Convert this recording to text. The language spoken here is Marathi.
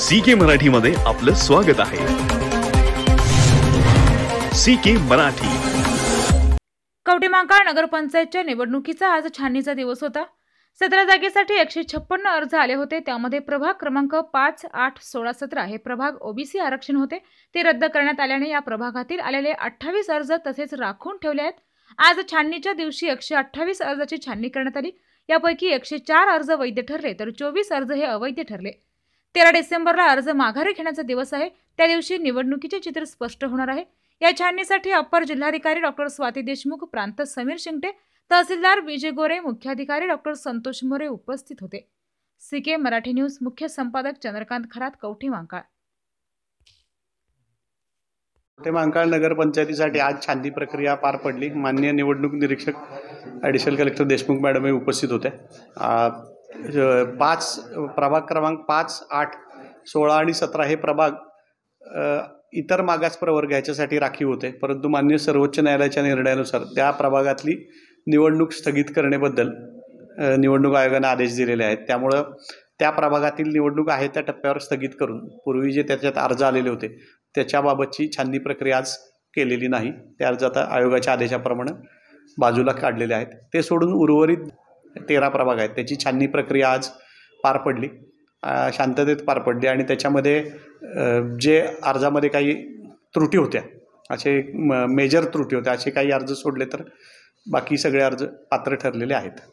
सी के मध्ये आपलं स्वागत आहे सी के मराठी कवटेमांकाळ नगरपंचायतच्या निवडणुकीचा आज छाननीचा दिवस होता सतरा जागेसाठी एकशे छप्पन्न अर्ज आले होते त्यामध्ये प्रभाग क्रमांक पाच आठ सोळा सतरा हे प्रभाग ओबीसी आरक्षण होते ते रद्द करण्यात आल्याने या प्रभागातील आलेले अठ्ठावीस अर्ज तसेच राखून ठेवले आहेत आज छाननीच्या दिवशी एकशे अठ्ठावीस अर्जाची छाननी करण्यात आली यापैकी एकशे चार अर्ज वैध ठरले तर चोवीस अर्ज हे अवैध ठरले तेरा डिसेंबरला अर्ज माघारी घेण्याचा दिवस आहे त्या दिवशी निवडणुकीचे चित्र स्पष्ट होणार आहे या छाननीसाठी अप्पर जिल्हाधिकारी डॉक्टर स्वाती देशमुख प्रांत समीर शिंगटे तहसीलदार विजय गोरे मुख्याधिकारी डॉक्टर संतोष मोरे उपस्थित होते सीके मराठी न्यूज मुख्य संपादक चंद्रकांत खरात कवठी वांकाळ कवठे मांकाळ नगरपंचायतीसाठी आज छाननी प्रक्रिया पार पडली मान्य निवडणूक निरीक्षक ॲडिशनल कलेक्टर देशमुख मॅडम हे उपस्थित होते पाच प्रभाग क्रमांक पाच आठ सोळा आणि सतरा हे प्रभाग इतर मागास प्रवर्ग ह्याच्यासाठी राखीव होते परंतु मान्य सर्वोच्च न्यायालयाच्या निर्णयानुसार त्या प्रभागातली निवडणूक स्थगित करण्याबद्दल निवडणूक आयोगानं आदेश दिलेले आहेत त्यामुळं त्या प्रभागातील निवडणूक आहे त्या टप्प्यावर स्थगित करून पूर्वी जे त्याच्यात अर्ज आलेले होते त्याच्याबाबतची छाननी प्रक्रिया आज केलेली नाही त्या अर्ज आता आयोगाच्या आदेशाप्रमाणे बाजूला काढलेले आहेत ते सोडून उर्वरित तेरा प्रभाग आहेत त्याची छाननी प्रक्रिया आज पार पडली शांततेत पार पडली आणि त्याच्यामध्ये जे अर्जामध्ये काही त्रुटी होत्या असे मेजर त्रुटी होत्या असे काही अर्ज सोडले तर बाकी सगळे अर्ज पात्र ठरलेले आहेत